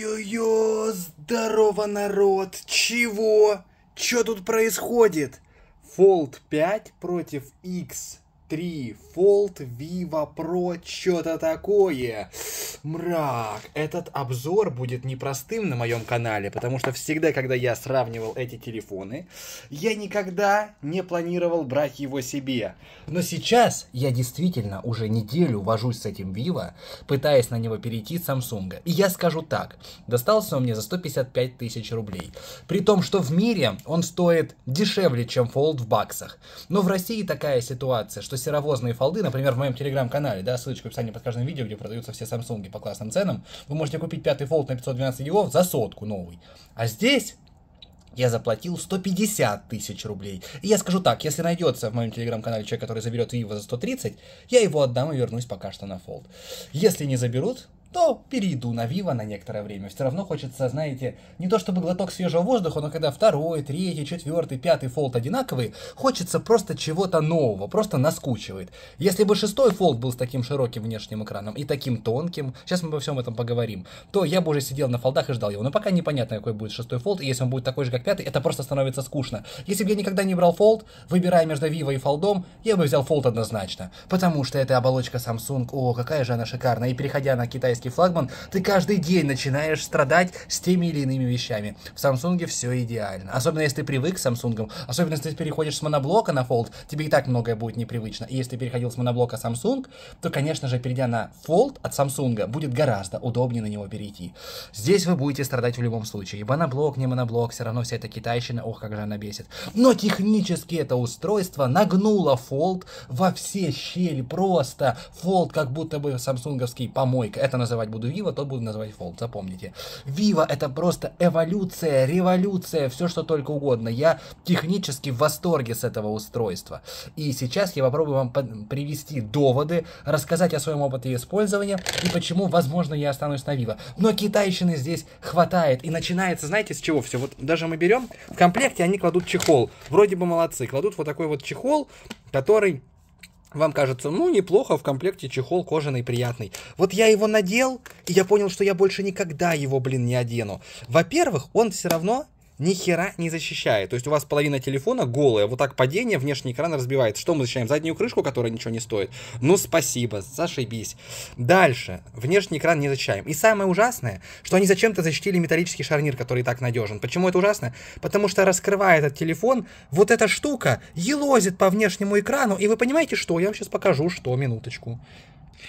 Ё-ё-ё, здорово, народ! Чего? Чё тут происходит? Fold 5 против X 3, Fold Viva Pro, что-то такое. Мрак, этот обзор будет непростым на моем канале, потому что всегда, когда я сравнивал эти телефоны, я никогда не планировал брать его себе. Но сейчас я действительно уже неделю вожусь с этим Vivo, пытаясь на него перейти с Samsung. И я скажу так, достался он мне за 155 тысяч рублей. При том, что в мире он стоит дешевле, чем Fold в баксах. Но в России такая ситуация, что серовозные фолды, например, в моем телеграм-канале, да, ссылочка в описании под каждым видео, где продаются все Samsung по классным ценам, вы можете купить пятый фолд на 512 гигов за сотку новый. А здесь я заплатил 150 тысяч рублей. И я скажу так, если найдется в моем телеграм-канале человек, который заберет Vivo за 130, я его отдам и вернусь пока что на фолд. Если не заберут, то перейду на Вива на некоторое время. Все равно хочется, знаете, не то чтобы глоток свежего воздуха, но когда второй, третий, четвертый, пятый фолд одинаковые, хочется просто чего-то нового, просто наскучивает. Если бы шестой фолд был с таким широким внешним экраном и таким тонким, сейчас мы обо всем этом поговорим, то я бы уже сидел на фолдах и ждал его. Но пока непонятно, какой будет шестой фолд, и если он будет такой же, как пятый, это просто становится скучно. Если бы я никогда не брал фолд, выбирая между Vivo и фолдом, я бы взял фолд однозначно. Потому что эта оболочка Samsung, о, какая же она шикарная. И переходя на китайский китайский флагман, ты каждый день начинаешь страдать с теми или иными вещами. В Samsung все идеально. Особенно если ты привык к Samsung, особенно если ты переходишь с моноблока на Fold, тебе и так многое будет непривычно. И если ты переходил с моноблока Samsung, то, конечно же, перейдя на Fold от Samsung, будет гораздо удобнее на него перейти. Здесь вы будете страдать в любом случае. И моноблок, не моноблок, все равно вся эта китайщина, ох, как же она бесит. Но технически это устройство нагнуло Fold во все щели просто. Fold как будто бы самсунговский помойка. Это называется называть буду Viva, тот буду называть Fold, запомните. Viva это просто эволюция, революция, все что только угодно. Я технически в восторге с этого устройства. И сейчас я попробую вам привести доводы, рассказать о своем опыте использования и почему, возможно, я останусь на Viva. Но китайщины здесь хватает. И начинается, знаете, с чего все? Вот даже мы берем, в комплекте они кладут чехол. Вроде бы молодцы. Кладут вот такой вот чехол, который вам кажется, ну, неплохо, в комплекте чехол кожаный, приятный. Вот я его надел, и я понял, что я больше никогда его, блин, не одену. Во-первых, он все равно ни хера не защищает. То есть у вас половина телефона голая, вот так падение, внешний экран разбивает. Что мы защищаем? Заднюю крышку, которая ничего не стоит? Ну, спасибо, зашибись. Дальше. Внешний экран не защищаем. И самое ужасное, что они зачем-то защитили металлический шарнир, который и так надежен. Почему это ужасно? Потому что раскрывая этот телефон, вот эта штука елозит по внешнему экрану, и вы понимаете, что? Я вам сейчас покажу, что, минуточку.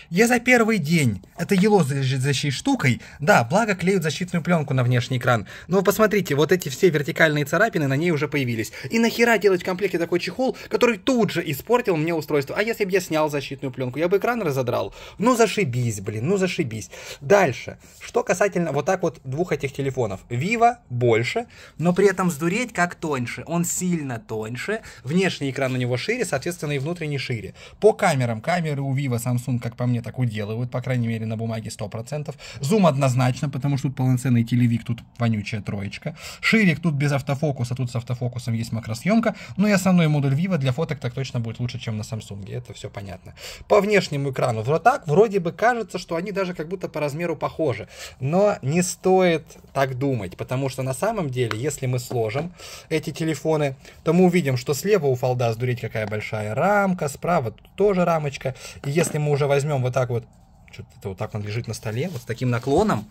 Я за первый день. Это ело защит штукой. Да, благо клеют защитную пленку на внешний экран. Но вы посмотрите, вот эти все вертикальные царапины на ней уже появились. И нахера делать в комплекте такой чехол, который тут же испортил мне устройство? А если бы я снял защитную пленку, я бы экран разодрал. Ну зашибись, блин, ну зашибись. Дальше. Что касательно вот так вот двух этих телефонов. Vivo больше, но при этом сдуреть как тоньше. Он сильно тоньше. Внешний экран у него шире, соответственно и внутренний шире. По камерам. Камеры у Vivo Samsung, как по мне, так уделывают, по крайней мере, на бумаге 100%. Зум однозначно, потому что тут полноценный телевик, тут вонючая троечка. Ширик тут без автофокуса, тут с автофокусом есть макросъемка. Ну и основной модуль Vivo для фоток так точно будет лучше, чем на Samsung, это все понятно. По внешнему экрану, вот так вроде бы кажется, что они даже как будто по размеру похожи. Но не стоит так думать, потому что на самом деле, если мы сложим эти телефоны, то мы увидим, что слева у фолда сдурить какая большая рамка, справа тоже рамочка. И если мы уже возьмем возьмем вот так вот, что-то вот так он лежит на столе, вот с таким наклоном,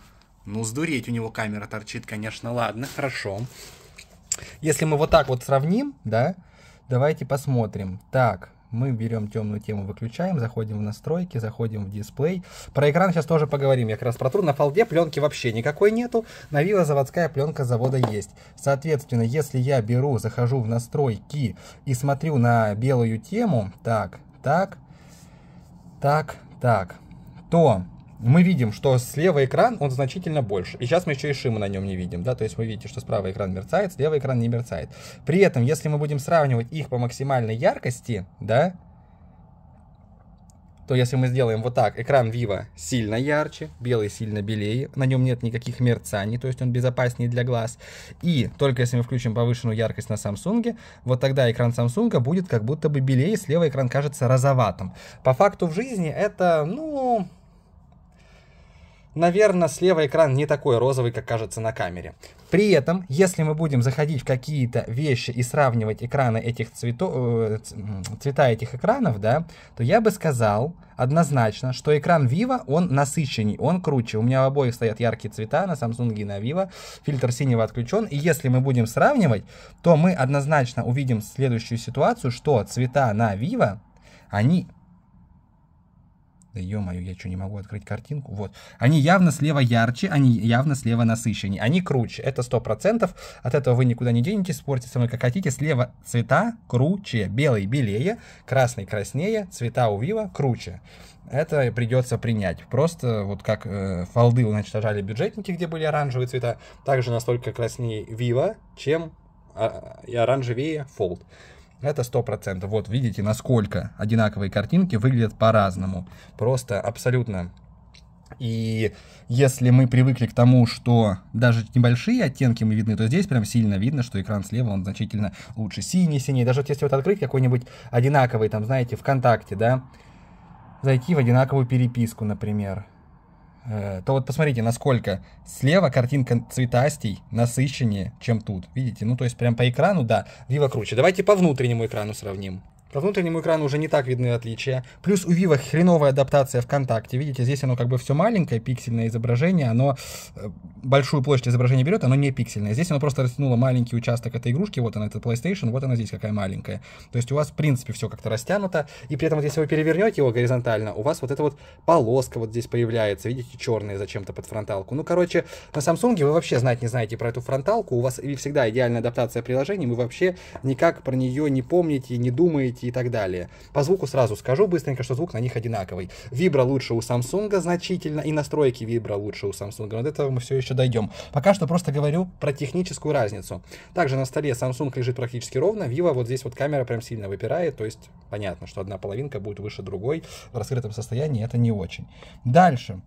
ну, сдуреть у него камера торчит, конечно, ладно, хорошо. Если мы вот так вот сравним, да, давайте посмотрим. Так, мы берем темную тему, выключаем, заходим в настройки, заходим в дисплей. Про экран сейчас тоже поговорим, я как раз про тру. На фолде пленки вообще никакой нету, на Вилла заводская пленка завода есть. Соответственно, если я беру, захожу в настройки и смотрю на белую тему, так, так, так, так. То мы видим, что слева экран, он значительно больше. И сейчас мы еще и шима на нем не видим, да, то есть вы видите, что справа экран мерцает, слева экран не мерцает. При этом, если мы будем сравнивать их по максимальной яркости, да, то если мы сделаем вот так, экран Vivo сильно ярче, белый сильно белее, на нем нет никаких мерцаний, то есть он безопаснее для глаз. И только если мы включим повышенную яркость на Samsung, вот тогда экран Samsung будет как будто бы белее, слева экран кажется розоватым. По факту в жизни это, ну, наверное, слева экран не такой розовый, как кажется на камере. При этом, если мы будем заходить в какие-то вещи и сравнивать экраны этих цвето... Э, цвета этих экранов, да, то я бы сказал однозначно, что экран Vivo, он насыщенней, он круче. У меня в обоих стоят яркие цвета, на Samsung и на Vivo. Фильтр синего отключен. И если мы будем сравнивать, то мы однозначно увидим следующую ситуацию, что цвета на Vivo, они да ё-моё, я что, не могу открыть картинку? Вот. Они явно слева ярче, они явно слева насыщеннее. Они круче, это сто процентов От этого вы никуда не денетесь, спорьте со мной как хотите. Слева цвета круче, белый белее, красный краснее, цвета у Вива круче. Это придется принять. Просто вот как э, фолды уничтожали бюджетники, где были оранжевые цвета, также настолько краснее Вива, чем э, и оранжевее фолд. Это сто процентов. Вот видите, насколько одинаковые картинки выглядят по-разному. Просто абсолютно. И если мы привыкли к тому, что даже небольшие оттенки мы видны, то здесь прям сильно видно, что экран слева, он значительно лучше синий-синий. Даже вот если вот открыть какой-нибудь одинаковый, там, знаете, ВКонтакте, да, зайти в одинаковую переписку, например, Э, то вот посмотрите, насколько слева картинка цветастей насыщеннее, чем тут. Видите? Ну, то есть прям по экрану, да, vivo круче. Давайте по внутреннему экрану сравним. По внутреннему экрану уже не так видны отличия. Плюс у Vivo хреновая адаптация ВКонтакте. Видите, здесь оно как бы все маленькое, пиксельное изображение, оно э, большую площадь изображения берет, оно не пиксельное. Здесь оно просто растянуло маленький участок этой игрушки, вот она, это PlayStation, вот она здесь какая маленькая. То есть у вас, в принципе, все как-то растянуто, и при этом вот если вы перевернете его горизонтально, у вас вот эта вот полоска вот здесь появляется, видите, черные зачем-то под фронталку. Ну, короче, на Samsung вы вообще знать не знаете про эту фронталку, у вас всегда идеальная адаптация приложений, вы вообще никак про нее не помните, не думаете, памяти и так далее. По звуку сразу скажу быстренько, что звук на них одинаковый. Вибра лучше у Samsung значительно, и настройки вибра лучше у Samsung. до этого мы все еще дойдем. Пока что просто говорю про техническую разницу. Также на столе Samsung лежит практически ровно, Vivo вот здесь вот камера прям сильно выпирает, то есть понятно, что одна половинка будет выше другой. В раскрытом состоянии это не очень. Дальше.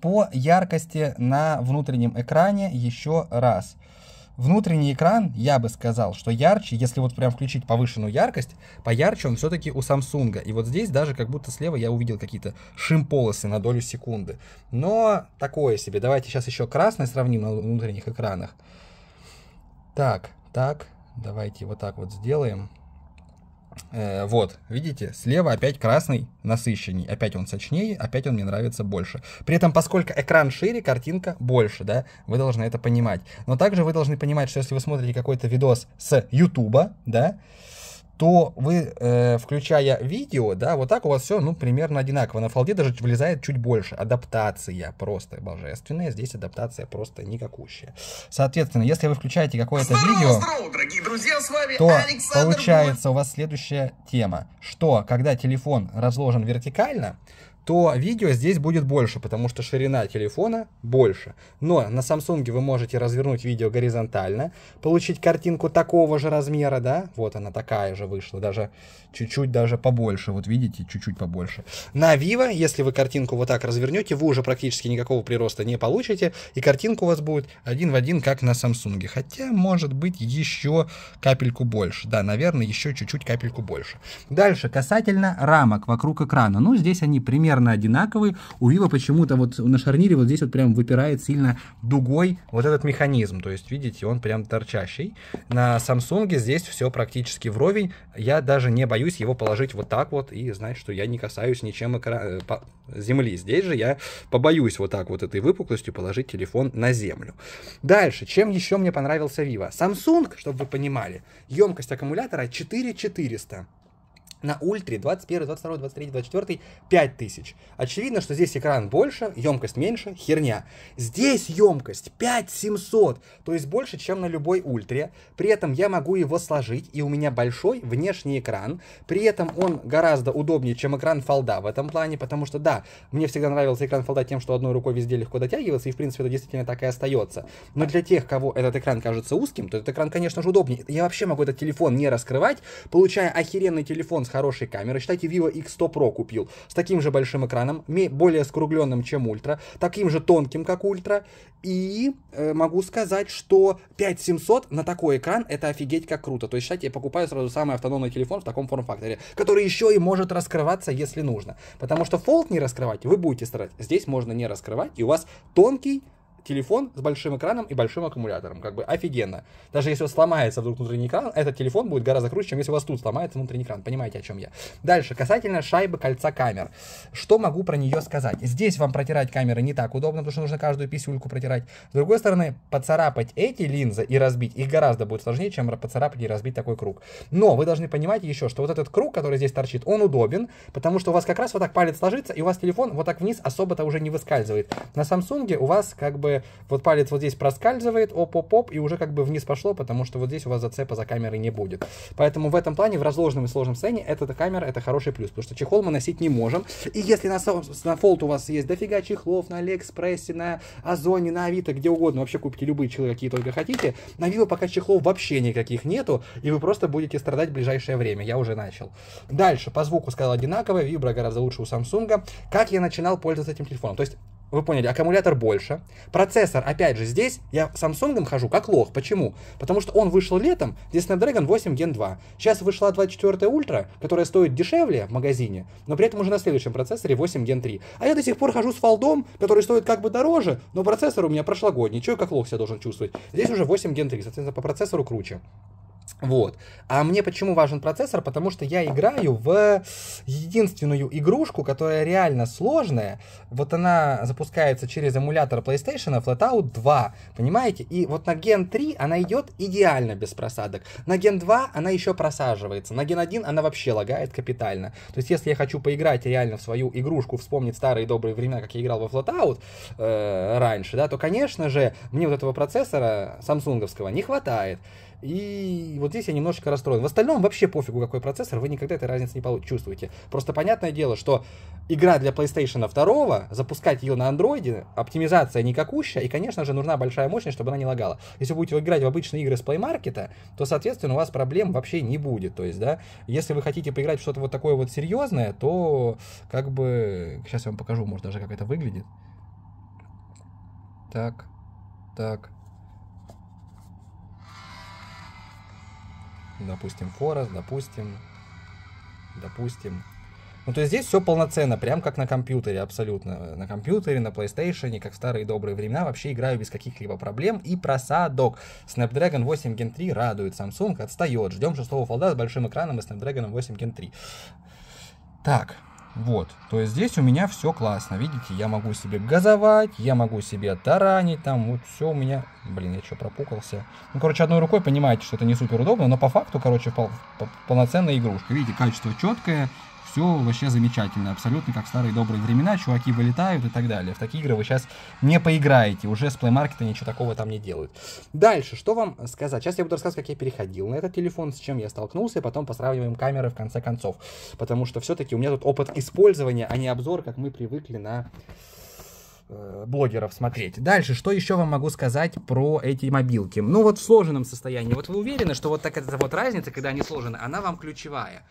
По яркости на внутреннем экране еще раз – внутренний экран, я бы сказал, что ярче, если вот прям включить повышенную яркость, поярче он все-таки у Samsung. И вот здесь даже как будто слева я увидел какие-то шим-полосы на долю секунды. Но такое себе. Давайте сейчас еще красный сравним на внутренних экранах. Так, так, давайте вот так вот сделаем. Э, вот, видите, слева опять красный насыщенный, опять он сочнее, опять он мне нравится больше. При этом, поскольку экран шире, картинка больше, да, вы должны это понимать. Но также вы должны понимать, что если вы смотрите какой-то видос с YouTube, да, то вы, э, включая видео, да, вот так у вас все, ну, примерно одинаково. На фолде даже влезает чуть больше. Адаптация просто божественная, здесь адаптация просто никакущая. Соответственно, если вы включаете какое-то видео, здорово, друзья, с вами то Александр получается Бун. у вас следующая тема, что когда телефон разложен вертикально, то видео здесь будет больше, потому что ширина телефона больше. Но на Samsung вы можете развернуть видео горизонтально, получить картинку такого же размера, да, вот она такая же вышла, даже чуть-чуть даже побольше, вот видите, чуть-чуть побольше. На Vivo, если вы картинку вот так развернете, вы уже практически никакого прироста не получите, и картинка у вас будет один в один, как на Samsung. Хотя, может быть, еще капельку больше, да, наверное, еще чуть-чуть капельку больше. Дальше, касательно рамок вокруг экрана, ну, здесь они примерно примерно одинаковый. У Вива почему-то вот на шарнире вот здесь вот прям выпирает сильно дугой вот этот механизм. То есть, видите, он прям торчащий. На Samsung здесь все практически вровень. Я даже не боюсь его положить вот так вот и знать, что я не касаюсь ничем экра... Э, земли. Здесь же я побоюсь вот так вот этой выпуклостью положить телефон на землю. Дальше, чем еще мне понравился Vivo? Samsung, чтобы вы понимали, емкость аккумулятора 4400 на ультре 21, 22, 23, 24 5000. Очевидно, что здесь экран больше, емкость меньше, херня. Здесь емкость 5700, то есть больше, чем на любой ультре. При этом я могу его сложить, и у меня большой внешний экран. При этом он гораздо удобнее, чем экран фолда в этом плане, потому что, да, мне всегда нравился экран фолда тем, что одной рукой везде легко дотягивался и, в принципе, это действительно так и остается. Но для тех, кого этот экран кажется узким, то этот экран, конечно же, удобнее. Я вообще могу этот телефон не раскрывать, получая охеренный телефон с хорошей камерой. Считайте, Vivo X100 Pro купил. С таким же большим экраном, более скругленным, чем Ultra, таким же тонким, как Ultra, И э, могу сказать, что 5700 на такой экран это офигеть как круто. То есть, считайте, я покупаю сразу самый автономный телефон в таком форм-факторе, который еще и может раскрываться, если нужно. Потому что Fold не раскрывать вы будете страдать. Здесь можно не раскрывать, и у вас тонкий телефон с большим экраном и большим аккумулятором. Как бы офигенно. Даже если сломается вдруг внутренний экран, этот телефон будет гораздо круче, чем если у вас тут сломается внутренний экран. Понимаете, о чем я. Дальше, касательно шайбы кольца камер. Что могу про нее сказать? Здесь вам протирать камеры не так удобно, потому что нужно каждую писюльку протирать. С другой стороны, поцарапать эти линзы и разбить их гораздо будет сложнее, чем поцарапать и разбить такой круг. Но вы должны понимать еще, что вот этот круг, который здесь торчит, он удобен, потому что у вас как раз вот так палец сложится и у вас телефон вот так вниз особо-то уже не выскальзывает. На Samsung у вас как бы вот палец вот здесь проскальзывает, оп-оп-оп, и уже как бы вниз пошло, потому что вот здесь у вас зацепа за камерой не будет. Поэтому в этом плане, в разложенном и сложном состоянии, эта камера это хороший плюс, потому что чехол мы носить не можем. И если на, на фолт у вас есть дофига чехлов на Алиэкспрессе, на Озоне, на Авито, где угодно, вообще купите любые чехлы, какие только хотите, на Вилла пока чехлов вообще никаких нету, и вы просто будете страдать в ближайшее время. Я уже начал. Дальше, по звуку сказал одинаково, вибра гораздо лучше у Samsung. Как я начинал пользоваться этим телефоном? То есть вы поняли, аккумулятор больше. Процессор, опять же, здесь я с Samsung хожу как лох. Почему? Потому что он вышел летом, здесь Snapdragon 8 Gen 2. Сейчас вышла 24 Ultra, которая стоит дешевле в магазине, но при этом уже на следующем процессоре 8 Gen 3. А я до сих пор хожу с фолдом, который стоит как бы дороже, но процессор у меня прошлогодний. Чего как лох себя должен чувствовать? Здесь уже 8 Gen 3, соответственно, по процессору круче. Вот. А мне почему важен процессор? Потому что я играю в единственную игрушку, которая реально сложная. Вот она запускается через эмулятор PlayStation Flatout 2, понимаете? И вот на Gen 3 она идет идеально без просадок. На Gen 2 она еще просаживается. На Gen 1 она вообще лагает капитально. То есть если я хочу поиграть реально в свою игрушку, вспомнить старые добрые времена, как я играл во Flatout э, раньше, да, то, конечно же, мне вот этого процессора самсунговского не хватает. И вот здесь я немножечко расстроен. В остальном вообще пофигу, какой процессор, вы никогда этой разницы не получите, чувствуете. Просто понятное дело, что игра для PlayStation 2, запускать ее на Android, оптимизация никакущая, и, конечно же, нужна большая мощность, чтобы она не лагала. Если вы будете играть в обычные игры с Play Market, то, соответственно, у вас проблем вообще не будет. То есть, да, если вы хотите поиграть в что-то вот такое вот серьезное, то как бы... Сейчас я вам покажу, может, даже как это выглядит. Так, так, допустим, Forest, допустим, допустим. Ну, то есть здесь все полноценно, прям как на компьютере, абсолютно. На компьютере, на PlayStation, как в старые добрые времена, вообще играю без каких-либо проблем и просадок. Snapdragon 8 Gen 3 радует, Samsung отстает. Ждем шестого фолда с большим экраном и Snapdragon 8 Gen 3. Так, вот, то есть здесь у меня все классно, видите, я могу себе газовать, я могу себе таранить, там вот все у меня, блин, я что, пропукался? Ну, короче, одной рукой понимаете, что это не супер удобно, но по факту, короче, пол... полноценная игрушка. Видите, качество четкое, все вообще замечательно, абсолютно как в старые добрые времена, чуваки вылетают и так далее. В такие игры вы сейчас не поиграете, уже с Play Market ничего такого там не делают. Дальше, что вам сказать? Сейчас я буду рассказывать, как я переходил на этот телефон, с чем я столкнулся, и потом посравниваем камеры в конце концов. Потому что все-таки у меня тут опыт использования, а не обзор, как мы привыкли на э, блогеров смотреть. Дальше, что еще вам могу сказать про эти мобилки? Ну вот в сложенном состоянии. Вот вы уверены, что вот такая вот разница, когда они сложены, она вам ключевая.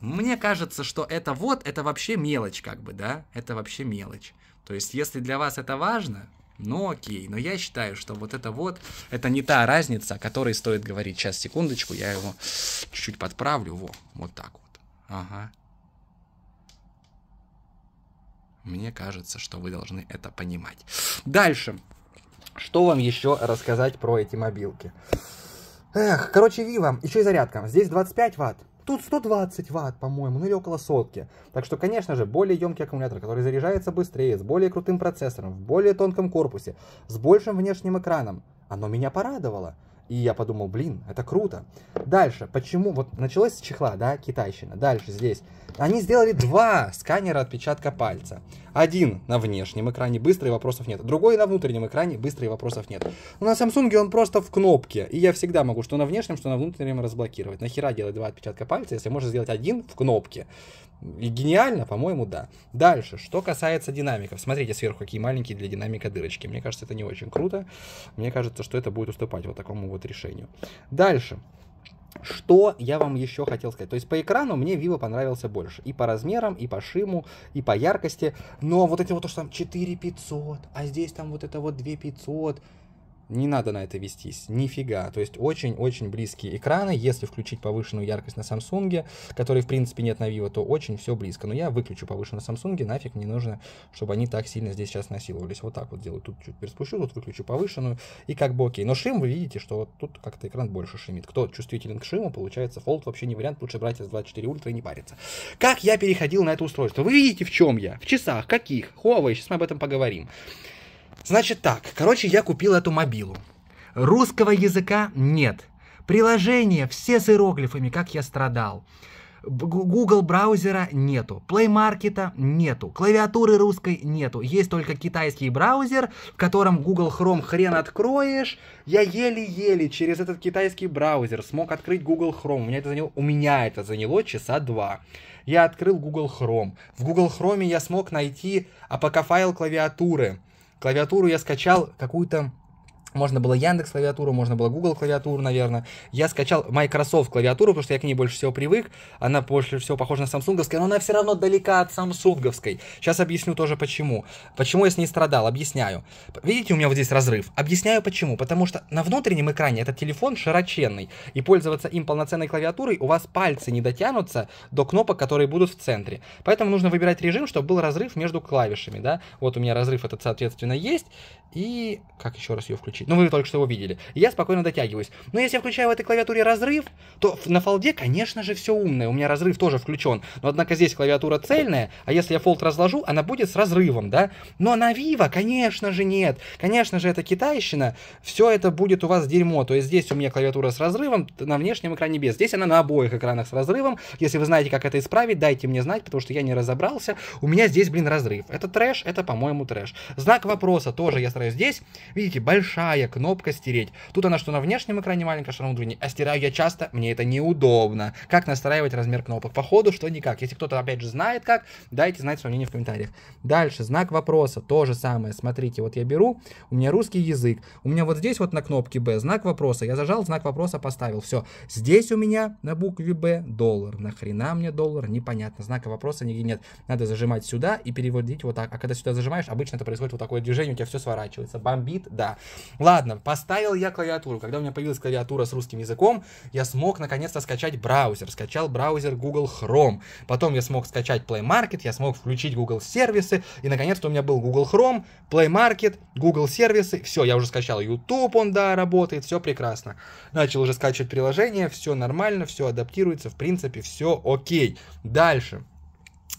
Мне кажется, что это вот, это вообще мелочь, как бы, да? Это вообще мелочь. То есть, если для вас это важно, ну окей, но я считаю, что вот это вот, это не та разница, о которой стоит говорить. Сейчас, секундочку, я его чуть-чуть подправлю. Во, вот так вот. Ага. Мне кажется, что вы должны это понимать. Дальше. Что вам еще рассказать про эти мобилки? Эх, короче, Вива, еще и зарядка. Здесь 25 ватт, Тут 120 ватт, по-моему, ну или около сотки. Так что, конечно же, более емкий аккумулятор, который заряжается быстрее, с более крутым процессором, в более тонком корпусе, с большим внешним экраном, оно меня порадовало. И я подумал, блин, это круто. Дальше, почему, вот началось с чехла, да, китайщина. Дальше здесь. Они сделали два сканера отпечатка пальца. Один на внешнем экране, быстрые вопросов нет. Другой на внутреннем экране, быстрые вопросов нет. Но ну, на Samsung он просто в кнопке. И я всегда могу что на внешнем, что на внутреннем разблокировать. Нахера делать два отпечатка пальца, если можно сделать один в кнопке? И гениально, по-моему, да. Дальше, что касается динамиков. Смотрите сверху, какие маленькие для динамика дырочки. Мне кажется, это не очень круто. Мне кажется, что это будет уступать вот такому вот решению. Дальше. Что я вам еще хотел сказать? То есть по экрану мне Vivo понравился больше. И по размерам, и по шиму, и по яркости. Но вот эти вот, то, что там 4500, а здесь там вот это вот 2500. Не надо на это вестись, нифига. То есть очень-очень близкие экраны. Если включить повышенную яркость на Samsung, которой в принципе нет на Vivo, то очень все близко. Но я выключу повышенную на Samsung, нафиг не нужно, чтобы они так сильно здесь сейчас насиловались. Вот так вот делаю. Тут чуть переспущу, тут выключу повышенную, и как бы окей. Но шим вы видите, что вот тут как-то экран больше шимит. Кто чувствителен к шиму, получается, Fold вообще не вариант, лучше брать S24 Ultra и не париться. Как я переходил на это устройство? Вы видите, в чем я? В часах, каких? Huawei, сейчас мы об этом поговорим. Значит так, короче, я купил эту мобилу. Русского языка нет. Приложения все с иероглифами, как я страдал. Google браузера нету, Play Market нету, клавиатуры русской нету. Есть только китайский браузер, в котором Google Chrome хрен откроешь. Я еле-еле через этот китайский браузер смог открыть Google Chrome. У меня это заняло, у меня это заняло часа два. Я открыл Google Chrome. В Google Chrome я смог найти апк-файл клавиатуры клавиатуру я скачал какую-то можно было Яндекс клавиатуру, можно было Google клавиатуру, наверное. Я скачал Microsoft клавиатуру, потому что я к ней больше всего привык. Она больше всего похожа на самсунговскую, но она все равно далека от самсунговской. Сейчас объясню тоже почему. Почему я с ней страдал, объясняю. Видите, у меня вот здесь разрыв. Объясняю почему. Потому что на внутреннем экране этот телефон широченный, и пользоваться им полноценной клавиатурой у вас пальцы не дотянутся до кнопок, которые будут в центре. Поэтому нужно выбирать режим, чтобы был разрыв между клавишами, да. Вот у меня разрыв этот, соответственно, есть. И как еще раз ее включить? ну вы только что его видели, я спокойно дотягиваюсь. Но если я включаю в этой клавиатуре разрыв, то на фолде, конечно же, все умное, у меня разрыв тоже включен, но однако здесь клавиатура цельная, а если я фолд разложу, она будет с разрывом, да? Но на Vivo, конечно же, нет, конечно же, это китайщина, все это будет у вас дерьмо, то есть здесь у меня клавиатура с разрывом, на внешнем экране без, здесь она на обоих экранах с разрывом, если вы знаете, как это исправить, дайте мне знать, потому что я не разобрался, у меня здесь, блин, разрыв, это трэш, это, по-моему, трэш. Знак вопроса тоже я стараюсь здесь, видите, большая большая кнопка «Стереть». Тут она что на внешнем экране маленькая, что на внутреннем. А стираю я часто, мне это неудобно. Как настраивать размер кнопок? Походу, что никак. Если кто-то, опять же, знает как, дайте знать свое мнение в комментариях. Дальше, знак вопроса, то же самое. Смотрите, вот я беру, у меня русский язык. У меня вот здесь вот на кнопке «Б» знак вопроса. Я зажал, знак вопроса поставил. Все. Здесь у меня на букве «Б» доллар. Нахрена мне доллар? Непонятно. Знака вопроса нигде нет. Надо зажимать сюда и переводить вот так. А когда сюда зажимаешь, обычно это происходит вот такое движение, у тебя все сворачивается. Бомбит, да. Ладно, поставил я клавиатуру. Когда у меня появилась клавиатура с русским языком, я смог наконец-то скачать браузер. Скачал браузер Google Chrome. Потом я смог скачать Play Market, я смог включить Google сервисы. И наконец-то у меня был Google Chrome, Play Market, Google сервисы. Все, я уже скачал YouTube, он, да, работает, все прекрасно. Начал уже скачивать приложение, все нормально, все адаптируется, в принципе, все окей. Дальше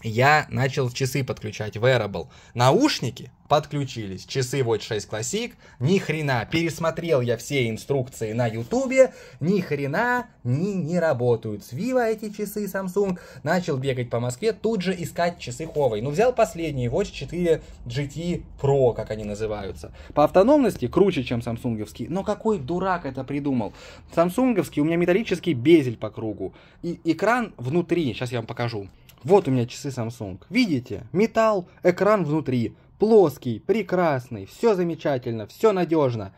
я начал часы подключать, wearable. Наушники подключились. Часы вот 6 классик, ни хрена, пересмотрел я все инструкции на ютубе, ни хрена, ни не работают. Свива эти часы Samsung, начал бегать по Москве, тут же искать часы Huawei. Ну взял последние, Watch 4 GT Pro, как они называются. По автономности круче, чем самсунговский, но какой дурак это придумал. Самсунговский у меня металлический безель по кругу, и экран внутри, сейчас я вам покажу. Вот у меня часы Samsung. Видите? Металл, экран внутри плоский, прекрасный, все замечательно, все надежно.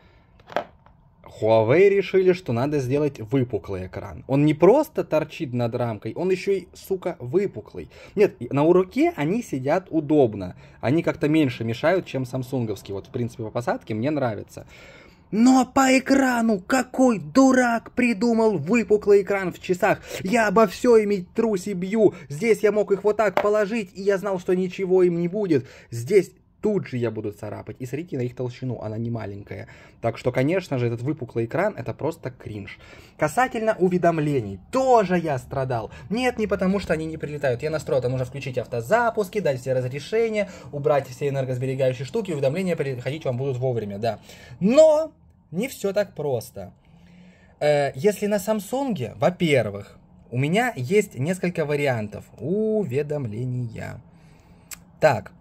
Huawei решили, что надо сделать выпуклый экран. Он не просто торчит над рамкой, он еще и, сука, выпуклый. Нет, на уроке они сидят удобно. Они как-то меньше мешают, чем самсунговский. Вот, в принципе, по посадке мне нравится. Но по экрану какой дурак придумал выпуклый экран в часах. Я обо все иметь труси бью. Здесь я мог их вот так положить, и я знал, что ничего им не будет. Здесь тут же я буду царапать. И смотрите на их толщину, она не маленькая. Так что, конечно же, этот выпуклый экран это просто кринж. Касательно уведомлений, тоже я страдал. Нет, не потому что они не прилетают. Я настроил, там нужно включить автозапуски, дать все разрешения, убрать все энергосберегающие штуки, уведомления приходить вам будут вовремя, да. Но не все так просто. Э, если на Samsung, во-первых, у меня есть несколько вариантов уведомления. Так,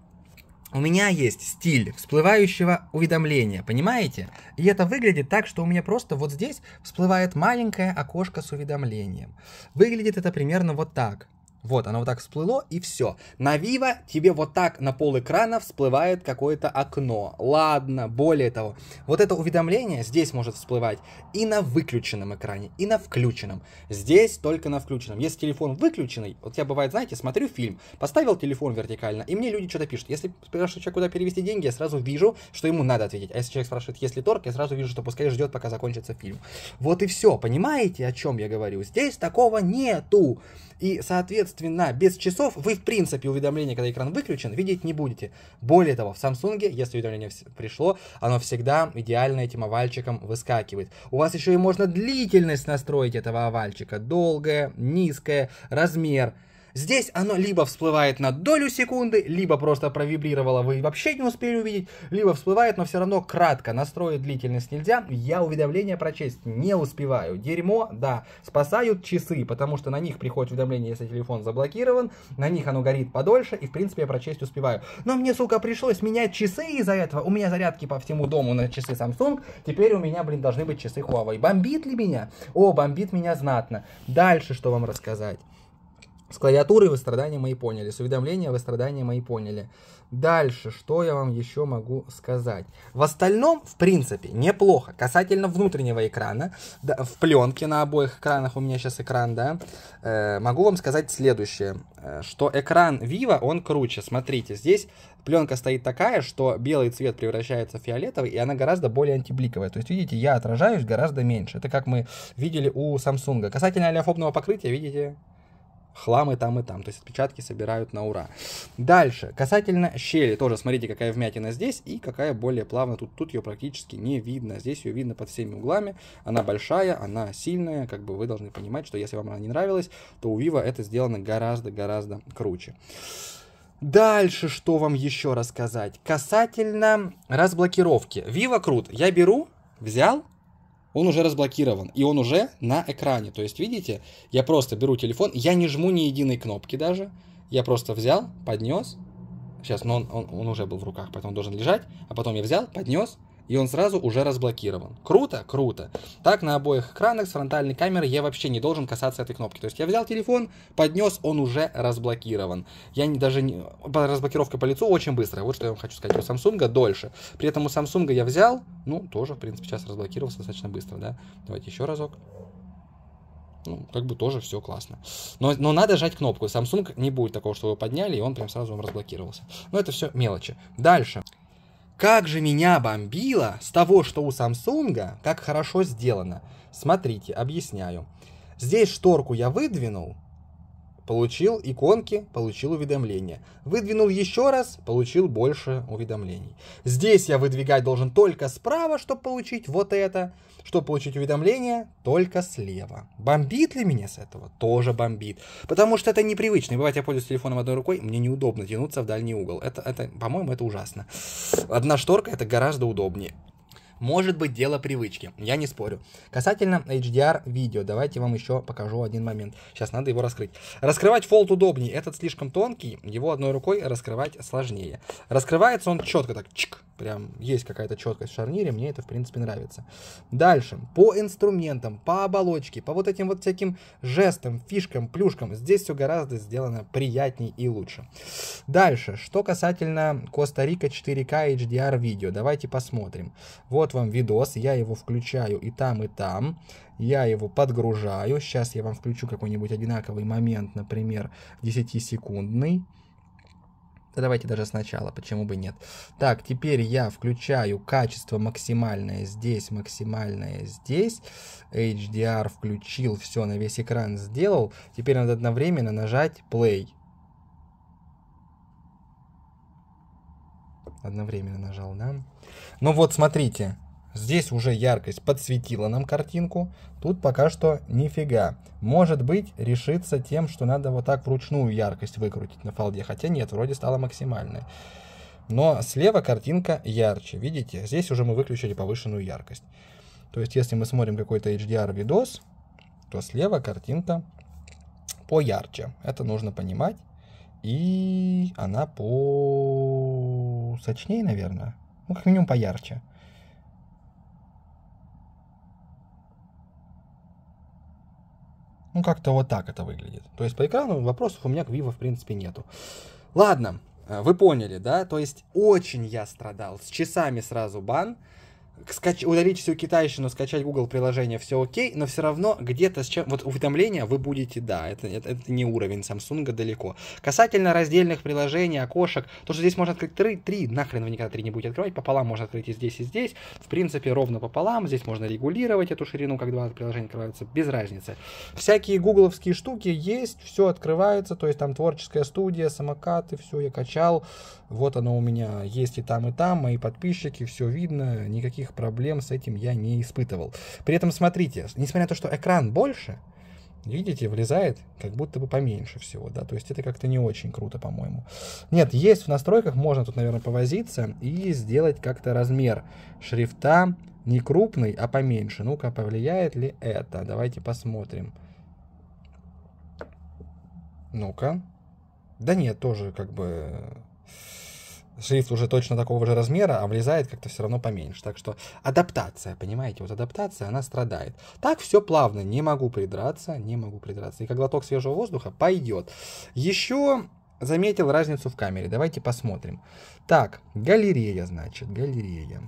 у меня есть стиль всплывающего уведомления, понимаете? И это выглядит так, что у меня просто вот здесь всплывает маленькое окошко с уведомлением. Выглядит это примерно вот так. Вот, оно вот так всплыло, и все. На Vivo тебе вот так на пол экрана всплывает какое-то окно. Ладно, более того, вот это уведомление здесь может всплывать и на выключенном экране, и на включенном. Здесь только на включенном. Если телефон выключенный, вот я бывает, знаете, смотрю фильм, поставил телефон вертикально, и мне люди что-то пишут. Если спрашиваю человека, куда перевести деньги, я сразу вижу, что ему надо ответить. А если человек спрашивает, есть ли торг, я сразу вижу, что пускай ждет, пока закончится фильм. Вот и все. Понимаете, о чем я говорю? Здесь такого нету. И, соответственно, Соответственно, без часов вы, в принципе, уведомления, когда экран выключен, видеть не будете. Более того, в Samsung, если уведомление пришло, оно всегда идеально этим овальчиком выскакивает. У вас еще и можно длительность настроить этого овальчика. Долгое, низкое, размер. Здесь оно либо всплывает на долю секунды, либо просто провибрировало, вы вообще не успели увидеть, либо всплывает, но все равно кратко. Настроить длительность нельзя. Я уведомления прочесть не успеваю. Дерьмо, да. Спасают часы, потому что на них приходит уведомление, если телефон заблокирован, на них оно горит подольше, и в принципе я прочесть успеваю. Но мне, сука, пришлось менять часы из-за этого. У меня зарядки по всему дому на часы Samsung. Теперь у меня, блин, должны быть часы Huawei. Бомбит ли меня? О, бомбит меня знатно. Дальше что вам рассказать? С клавиатурой вы страдания мои поняли, с уведомления вы страдания мои поняли. Дальше, что я вам еще могу сказать? В остальном, в принципе, неплохо. Касательно внутреннего экрана, да, в пленке на обоих экранах у меня сейчас экран, да, э, могу вам сказать следующее, э, что экран Vivo, он круче. Смотрите, здесь пленка стоит такая, что белый цвет превращается в фиолетовый, и она гораздо более антибликовая. То есть, видите, я отражаюсь гораздо меньше. Это как мы видели у Samsung. Касательно олеофобного покрытия, видите, хламы там, и там. То есть отпечатки собирают на ура. Дальше, касательно щели, тоже смотрите, какая вмятина здесь и какая более плавная. Тут, тут ее практически не видно. Здесь ее видно под всеми углами. Она большая, она сильная. Как бы вы должны понимать, что если вам она не нравилась, то у Vivo это сделано гораздо-гораздо круче. Дальше что вам еще рассказать? Касательно разблокировки. Vivo крут. Я беру, взял, он уже разблокирован, и он уже на экране. То есть, видите, я просто беру телефон, я не жму ни единой кнопки даже, я просто взял, поднес, сейчас, но он, он, он уже был в руках, поэтому он должен лежать, а потом я взял, поднес, и он сразу уже разблокирован. Круто? Круто. Так на обоих экранах с фронтальной камеры я вообще не должен касаться этой кнопки. То есть я взял телефон, поднес, он уже разблокирован. Я не, даже не... Разблокировка по лицу очень быстрая. Вот что я вам хочу сказать. У Samsung дольше. При этом у Samsung я взял, ну, тоже, в принципе, сейчас разблокировался достаточно быстро, да. Давайте еще разок. Ну, как бы тоже все классно. Но, но надо жать кнопку. Samsung не будет такого, что вы подняли, и он прям сразу вам разблокировался. Но это все мелочи. Дальше. Как же меня бомбило с того, что у Samsung как хорошо сделано. Смотрите, объясняю. Здесь шторку я выдвинул, получил иконки, получил уведомления. Выдвинул еще раз, получил больше уведомлений. Здесь я выдвигать должен только справа, чтобы получить вот это. Чтобы получить уведомление, только слева. Бомбит ли меня с этого? Тоже бомбит. Потому что это непривычно. И Бывает, я пользуюсь телефоном одной рукой, мне неудобно тянуться в дальний угол. Это, это по-моему, это ужасно. Одна шторка это гораздо удобнее. Может быть, дело привычки, я не спорю. Касательно HDR видео, давайте вам еще покажу один момент. Сейчас надо его раскрыть. Раскрывать фолд удобнее, этот слишком тонкий, его одной рукой раскрывать сложнее. Раскрывается он четко, так чик, прям есть какая-то четкость в шарнире, мне это в принципе нравится. Дальше, по инструментам, по оболочке, по вот этим вот всяким жестам, фишкам, плюшкам, здесь все гораздо сделано приятнее и лучше. Дальше, что касательно Коста-Рика 4К HDR видео, давайте посмотрим. Вот вам видос, я его включаю и там, и там, я его подгружаю, сейчас я вам включу какой-нибудь одинаковый момент, например, 10-секундный, да давайте даже сначала, почему бы нет. Так, теперь я включаю качество максимальное здесь, максимальное здесь. HDR включил, все, на весь экран сделал. Теперь надо одновременно нажать play. одновременно нажал, да? Ну вот, смотрите, здесь уже яркость подсветила нам картинку, тут пока что нифига. Может быть, решится тем, что надо вот так вручную яркость выкрутить на фолде, хотя нет, вроде стала максимальной. Но слева картинка ярче, видите? Здесь уже мы выключили повышенную яркость. То есть, если мы смотрим какой-то HDR-видос, то слева картинка поярче. Это нужно понимать. И она по посочнее, наверное. Ну, как минимум поярче. Ну, как-то вот так это выглядит. То есть по экрану вопросов у меня к Vivo в принципе нету. Ладно, э, вы поняли, да? То есть очень я страдал. С часами сразу бан скач... удалить всю китайщину, скачать Google приложение, все окей, но все равно где-то с чем... Вот уведомления вы будете, да, это, это, это не уровень Samsung далеко. Касательно раздельных приложений, окошек, то, что здесь можно открыть три, три нахрен вы никогда три не будете открывать, пополам можно открыть и здесь, и здесь. В принципе, ровно пополам, здесь можно регулировать эту ширину, как два приложения открываются, без разницы. Всякие гугловские штуки есть, все открывается, то есть там творческая студия, самокаты, все я качал, вот оно у меня есть и там, и там, мои подписчики, все видно, никаких особых проблем с этим я не испытывал. При этом, смотрите, несмотря на то, что экран больше, видите, влезает как будто бы поменьше всего, да, то есть это как-то не очень круто, по-моему. Нет, есть в настройках, можно тут, наверное, повозиться и сделать как-то размер шрифта не крупный, а поменьше. Ну-ка, повлияет ли это? Давайте посмотрим. Ну-ка. Да нет, тоже как бы шрифт уже точно такого же размера, а влезает как-то все равно поменьше. Так что адаптация, понимаете, вот адаптация, она страдает. Так все плавно, не могу придраться, не могу придраться. И как глоток свежего воздуха пойдет. Еще заметил разницу в камере, давайте посмотрим. Так, галерея, значит, галерея.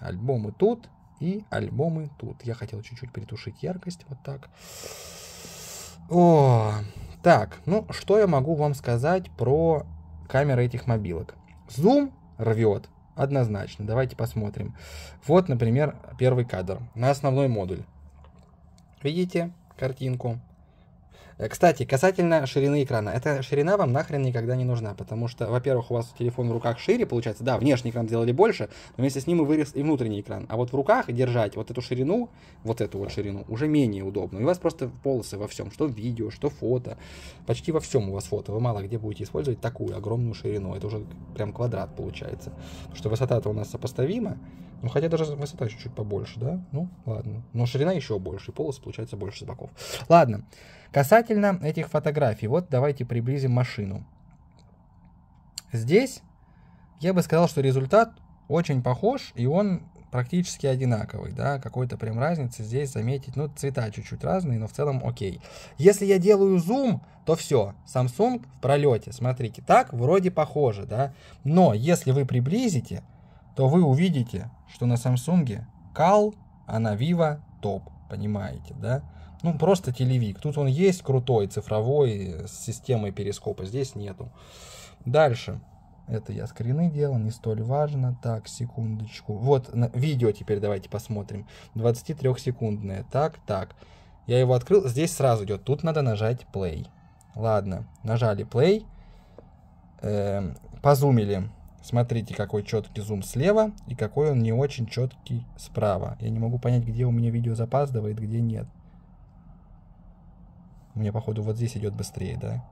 Альбомы тут и альбомы тут. Я хотел чуть-чуть притушить яркость, вот так. О, так, ну что я могу вам сказать про камеры этих мобилок? зум рвет. Однозначно. Давайте посмотрим. Вот, например, первый кадр на основной модуль. Видите картинку? Э, кстати, касательно ширины экрана. Эта ширина вам нахрен никогда не нужна, потому что, во-первых, у вас телефон в руках шире, получается, да, внешний экран сделали больше, но вместе с ним и вырез и внутренний экран. А вот в руках держать вот эту ширину, вот эту вот ширину, уже менее удобно. И у вас просто полосы во всем, что видео, что фото. Почти во всем у вас фото. Вы мало где будете использовать такую огромную ширину. Это уже прям квадрат получается. Потому что высота-то у нас сопоставима, ну, хотя даже высота чуть-чуть побольше, да? Ну, ладно. Но ширина еще больше, и полос получается больше с боков. Ладно. Касательно этих фотографий. Вот давайте приблизим машину. Здесь я бы сказал, что результат очень похож, и он практически одинаковый, да, какой-то прям разницы здесь заметить, ну, цвета чуть-чуть разные, но в целом окей. Если я делаю зум, то все, Samsung в пролете, смотрите, так вроде похоже, да, но если вы приблизите, то вы увидите, что на Samsung кал, а на Vivo топ, понимаете, да? Ну, просто телевик. Тут он есть крутой, цифровой, с системой перископа. Здесь нету. Дальше. Это я скрины делал, не столь важно. Так, секундочку. Вот, на, видео теперь давайте посмотрим. 23-секундное. Так, так. Я его открыл. Здесь сразу идет. Тут надо нажать play. Ладно, нажали play. Э, позумили. Смотрите, какой четкий зум слева и какой он не очень четкий справа. Я не могу понять, где у меня видео запаздывает, где нет. У меня, походу, вот здесь идет быстрее, да?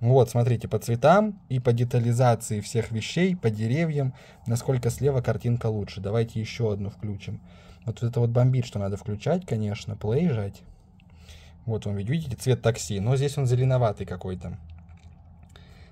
Вот, смотрите, по цветам и по детализации всех вещей, по деревьям, насколько слева картинка лучше. Давайте еще одну включим. Вот это вот бомбит, что надо включать, конечно, плей жать. Вот он, видите, цвет такси, но здесь он зеленоватый какой-то.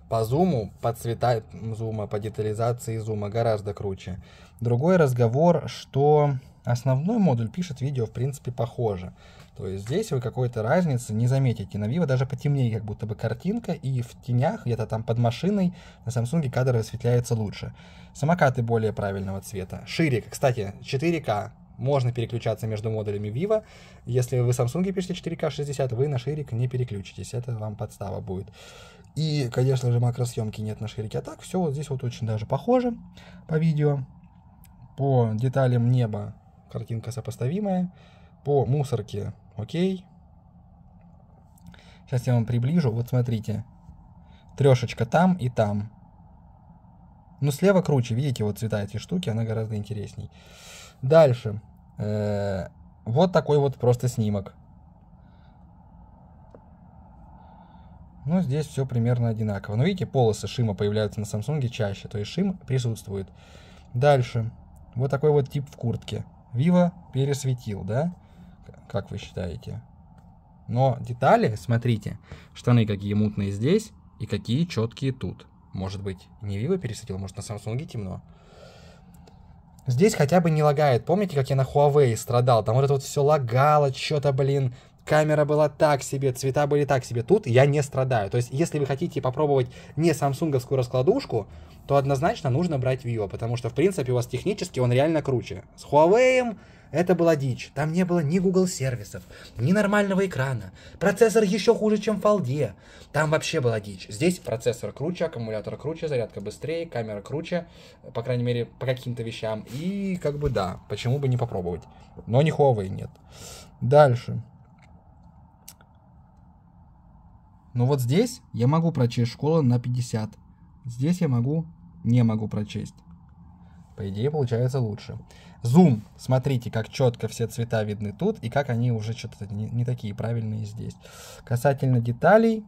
По зуму, по цветам зума, по детализации зума гораздо круче. Другой разговор, что основной модуль пишет видео в принципе похоже. То есть здесь вы какой-то разницы не заметите. На Vivo даже потемнее как будто бы картинка, и в тенях, где-то там под машиной, на Samsung кадры осветляются лучше. Самокаты более правильного цвета. Шире, кстати, 4К, можно переключаться между модулями Vivo. Если вы Samsung пишете 4 k 60, вы на ширик не переключитесь, это вам подстава будет. И, конечно же, макросъемки нет на ширике, а так все вот здесь вот очень даже похоже по видео. По деталям неба картинка сопоставимая, по мусорке окей. Сейчас я вам приближу, вот смотрите, трешечка там и там. но ну, слева круче, видите, вот цвета этой штуки, она гораздо интересней. Дальше. Э, вот такой вот просто снимок. Ну, здесь все примерно одинаково. Но видите, полосы шима появляются на Samsung чаще, то есть шим присутствует. Дальше. Вот такой вот тип в куртке. Vivo пересветил, да? Как вы считаете? Но детали, смотрите, штаны какие мутные здесь и какие четкие тут. Может быть, не Vivo пересветил, может на Samsung темно. Здесь хотя бы не лагает. Помните, как я на Huawei страдал? Там вот это вот все лагало, что-то, блин, камера была так себе, цвета были так себе. Тут я не страдаю. То есть, если вы хотите попробовать не самсунговскую раскладушку, то однозначно нужно брать Vivo, потому что, в принципе, у вас технически он реально круче. С Huawei это была дичь. Там не было ни Google сервисов, ни нормального экрана. Процессор еще хуже, чем в фолде. Там вообще была дичь. Здесь процессор круче, аккумулятор круче, зарядка быстрее, камера круче, по крайней мере, по каким-то вещам. И как бы да, почему бы не попробовать. Но ни Huawei нет. Дальше. Ну вот здесь я могу прочесть школа на 50. Здесь я могу, не могу прочесть. По идее, получается лучше. Зум, смотрите, как четко все цвета видны тут, и как они уже что-то не, не такие правильные здесь. Касательно деталей,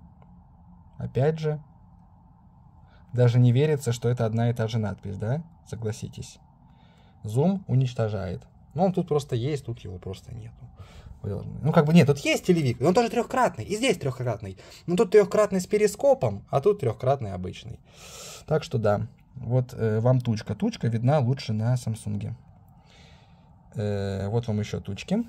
опять же, даже не верится, что это одна и та же надпись, да? Согласитесь. Зум уничтожает. Ну он тут просто есть, тут его просто нету. Ну, как бы, нет, тут есть телевик, он тоже трехкратный, и здесь трехкратный. Но ну, тут трехкратный с перископом, а тут трехкратный обычный. Так что да, вот э, вам тучка. Тучка видна лучше на Самсунге. Э, вот вам еще тучки.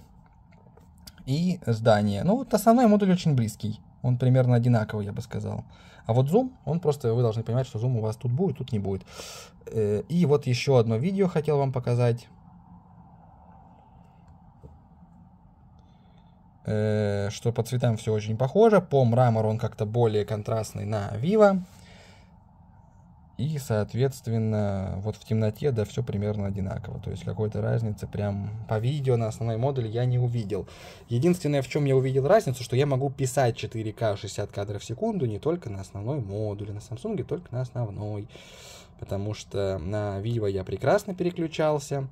И здание. Ну, вот основной модуль очень близкий. Он примерно одинаковый, я бы сказал. А вот зум, он просто, вы должны понимать, что зум у вас тут будет, тут не будет. Э, и вот еще одно видео хотел вам показать. Э, что по цветам все очень похоже. По мрамору он как-то более контрастный на Vivo. И, соответственно, вот в темноте, да, все примерно одинаково. То есть какой-то разницы прям по видео на основной модули я не увидел. Единственное, в чем я увидел разницу, что я могу писать 4К 60 кадров в секунду не только на основной модуле, на Samsung только на основной. Потому что на Vivo я прекрасно переключался.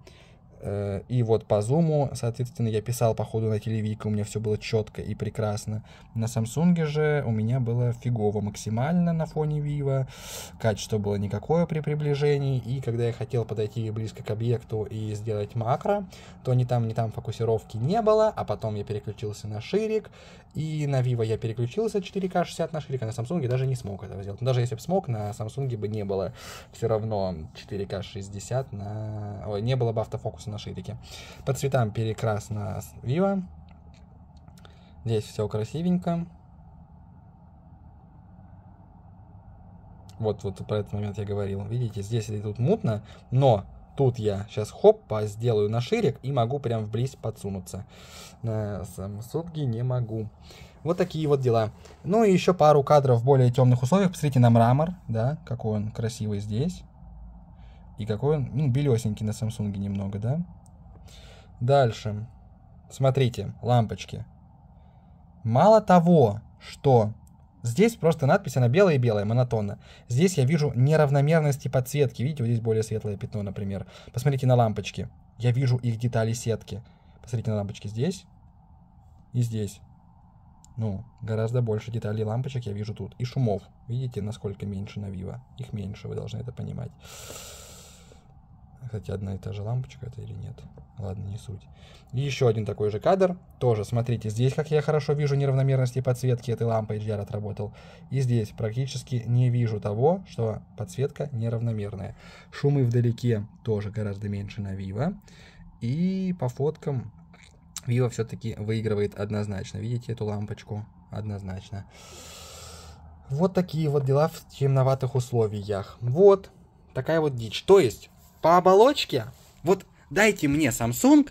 Э, и вот по зуму, соответственно, я писал по ходу на телевике, у меня все было четко и прекрасно. На Samsung же у меня было фигово максимально на фоне Vivo, качество было никакое при приближении, и когда я хотел подойти близко к объекту и сделать макро, то ни там, ни там фокусировки не было, а потом я переключился на ширик, и на Vivo я переключился 4 k 60 на ширик, а на Samsung даже не смог этого сделать. Ну, даже если бы смог, на Samsung бы не было все равно 4 k 60 на... Ой, не было бы автофокуса находится на ширике. По цветам перекрасно вива. Здесь все красивенько. Вот, вот про этот момент я говорил. Видите, здесь или тут мутно, но тут я сейчас хоп, сделаю на ширик и могу прям вблизь подсунуться. На сутки не могу. Вот такие вот дела. Ну и еще пару кадров в более темных условиях. Посмотрите на мрамор, да, какой он красивый здесь. И какой он? Ну, белесенький на Samsung немного, да? Дальше. Смотрите, лампочки. Мало того, что здесь просто надпись, она белая и белая, монотонно. Здесь я вижу неравномерности подсветки. Видите, вот здесь более светлое пятно, например. Посмотрите на лампочки. Я вижу их детали сетки. Посмотрите на лампочки здесь и здесь. Ну, гораздо больше деталей лампочек я вижу тут. И шумов. Видите, насколько меньше на Vivo? Их меньше, вы должны это понимать. Кстати, одна и та же лампочка это или нет. Ладно, не суть. И еще один такой же кадр. Тоже, смотрите, здесь, как я хорошо вижу неравномерности подсветки этой лампы, я отработал. И здесь практически не вижу того, что подсветка неравномерная. Шумы вдалеке тоже гораздо меньше на Vivo. И по фоткам Vivo все-таки выигрывает однозначно. Видите эту лампочку? Однозначно. Вот такие вот дела в темноватых условиях. Вот такая вот дичь. То есть по оболочке, вот дайте мне Samsung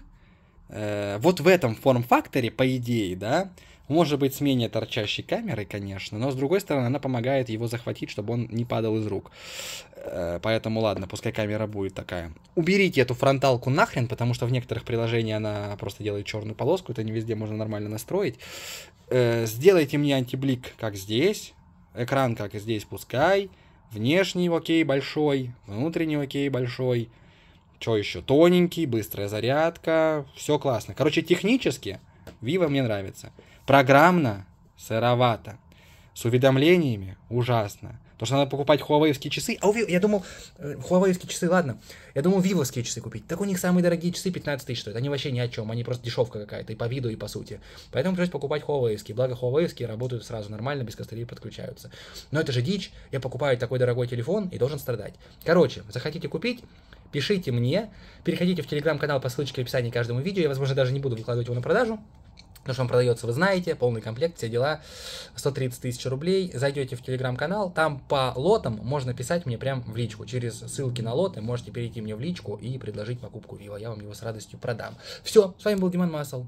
э, вот в этом форм-факторе, по идее, да, может быть, с менее торчащей камерой, конечно, но с другой стороны, она помогает его захватить, чтобы он не падал из рук. Э, поэтому ладно, пускай камера будет такая. Уберите эту фронталку нахрен, потому что в некоторых приложениях она просто делает черную полоску, это не везде можно нормально настроить. Э, сделайте мне антиблик, как здесь, экран, как здесь, пускай. Внешний окей большой, внутренний окей большой. Что еще? Тоненький, быстрая зарядка. Все классно. Короче, технически Vivo мне нравится. Программно сыровато. С уведомлениями ужасно. Потому что надо покупать хуавеевские часы. А у Vivo, я думал, э, хуавеевские часы, ладно. Я думал, вивовские часы купить. Так у них самые дорогие часы 15 тысяч стоят. Они вообще ни о чем. Они просто дешевка какая-то и по виду, и по сути. Поэтому придется покупать хуавеевские. Благо хуавеевские работают сразу нормально, без костылей подключаются. Но это же дичь. Я покупаю такой дорогой телефон и должен страдать. Короче, захотите купить, пишите мне. Переходите в телеграм-канал по ссылочке в описании к каждому видео. Я, возможно, даже не буду выкладывать его на продажу. Ну что он продается, вы знаете, полный комплект, все дела, 130 тысяч рублей. Зайдете в телеграм-канал, там по лотам можно писать мне прям в личку. Через ссылки на лоты можете перейти мне в личку и предложить покупку Вива. Я вам его с радостью продам. Все, с вами был Диман Масл.